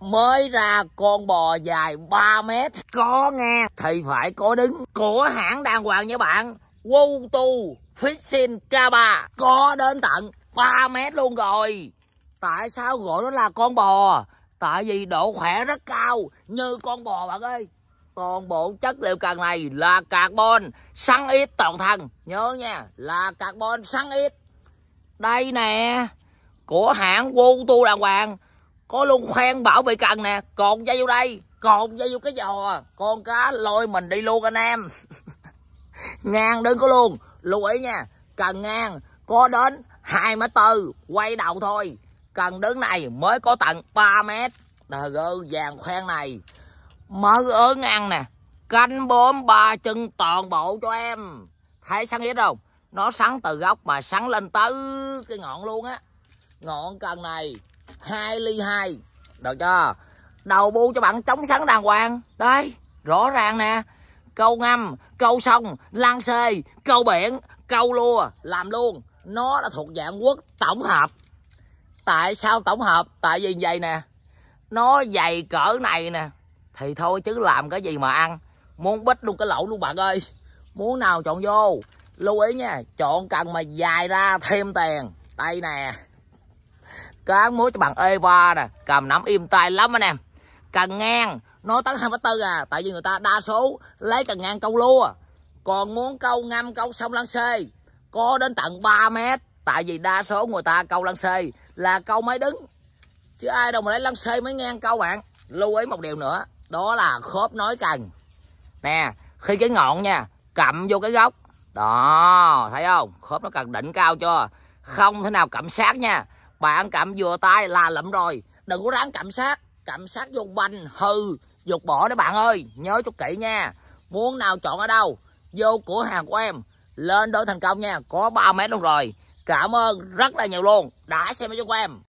mới ra con bò dài 3 mét có nghe thì phải có đứng của hãng đàng hoàng nha bạn Wutu, Tu Fishing K3 có đến tận 3 mét luôn rồi tại sao gọi nó là con bò tại vì độ khỏe rất cao như con bò bạn ơi toàn bộ chất liệu càng này là carbon săn ít toàn thân nhớ nha là carbon săn ít đây nè của hãng Wutu đàng hoàng có luôn khoan bảo bị cần nè còn dây vô đây còn dây vô cái giò con cá lôi mình đi luôn anh em ngang đừng có luôn lưu ý nha cần ngang có đến hai mét tư quay đầu thôi cần đứng này mới có tận 3 mét đờ gơ vàng khoen này mớ ớn ăn nè canh bốm ba chân toàn bộ cho em thấy sáng hết không nó sáng từ gốc mà sáng lên tới cái ngọn luôn á ngọn cần này hai ly hai được chưa đầu bu cho bạn chống sáng đàng hoàng đây rõ ràng nè câu ngâm câu sông lan xê câu biển câu lua làm luôn nó là thuộc dạng quốc tổng hợp tại sao tổng hợp tại vì vậy nè nó dày cỡ này nè thì thôi chứ làm cái gì mà ăn muốn bít luôn cái lẩu luôn bạn ơi muốn nào chọn vô lưu ý nha chọn cần mà dài ra thêm tiền đây nè cá muối cho bạn Eva nè cầm nắm im tay lắm anh em cần ngang nói tới hai tư à tại vì người ta đa số lấy cần ngang câu lua còn muốn câu ngâm câu sông lăng xê có đến tận 3 mét tại vì đa số người ta câu lăng xê là câu máy đứng chứ ai đâu mà lấy lăng xê mới ngang câu bạn lưu ý một điều nữa đó là khớp nói cần nè khi cái ngọn nha cầm vô cái gốc đó thấy không khớp nó cần định cao cho không thể nào cặm sát nha bạn cầm vừa tay là lụm rồi đừng có ráng cảm sát cảm sát vô banh hư dục bỏ đấy bạn ơi nhớ cho kỹ nha muốn nào chọn ở đâu vô cửa hàng của em lên đổi thành công nha có 3 mét luôn rồi cảm ơn rất là nhiều luôn đã xem video của em